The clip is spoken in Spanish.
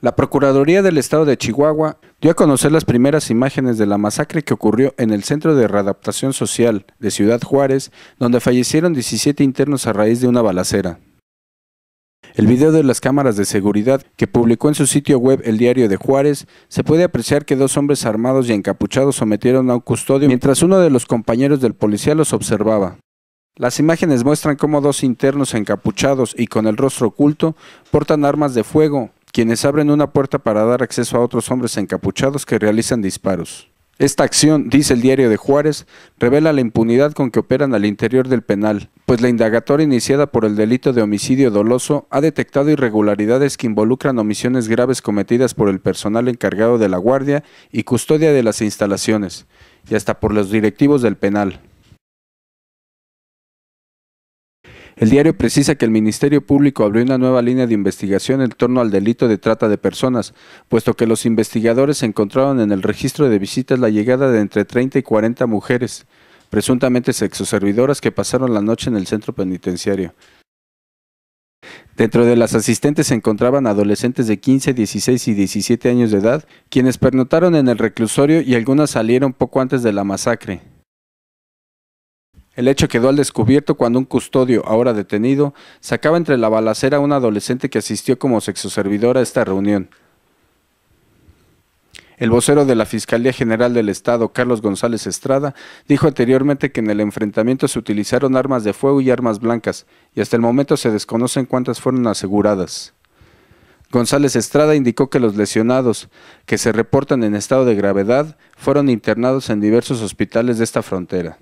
La Procuraduría del Estado de Chihuahua dio a conocer las primeras imágenes de la masacre que ocurrió en el Centro de Readaptación Social de Ciudad Juárez, donde fallecieron 17 internos a raíz de una balacera. El video de las cámaras de seguridad que publicó en su sitio web el diario de Juárez, se puede apreciar que dos hombres armados y encapuchados sometieron a un custodio mientras uno de los compañeros del policía los observaba. Las imágenes muestran cómo dos internos encapuchados y con el rostro oculto portan armas de fuego, quienes abren una puerta para dar acceso a otros hombres encapuchados que realizan disparos. Esta acción, dice el diario de Juárez, revela la impunidad con que operan al interior del penal, pues la indagatoria iniciada por el delito de homicidio doloso ha detectado irregularidades que involucran omisiones graves cometidas por el personal encargado de la guardia y custodia de las instalaciones, y hasta por los directivos del penal. El diario precisa que el Ministerio Público abrió una nueva línea de investigación en torno al delito de trata de personas, puesto que los investigadores encontraron en el registro de visitas la llegada de entre 30 y 40 mujeres, presuntamente sexoservidoras que pasaron la noche en el centro penitenciario. Dentro de las asistentes se encontraban adolescentes de 15, 16 y 17 años de edad, quienes pernotaron en el reclusorio y algunas salieron poco antes de la masacre. El hecho quedó al descubierto cuando un custodio, ahora detenido, sacaba entre la balacera a un adolescente que asistió como sexoservidora a esta reunión. El vocero de la Fiscalía General del Estado, Carlos González Estrada, dijo anteriormente que en el enfrentamiento se utilizaron armas de fuego y armas blancas, y hasta el momento se desconocen cuántas fueron aseguradas. González Estrada indicó que los lesionados, que se reportan en estado de gravedad, fueron internados en diversos hospitales de esta frontera.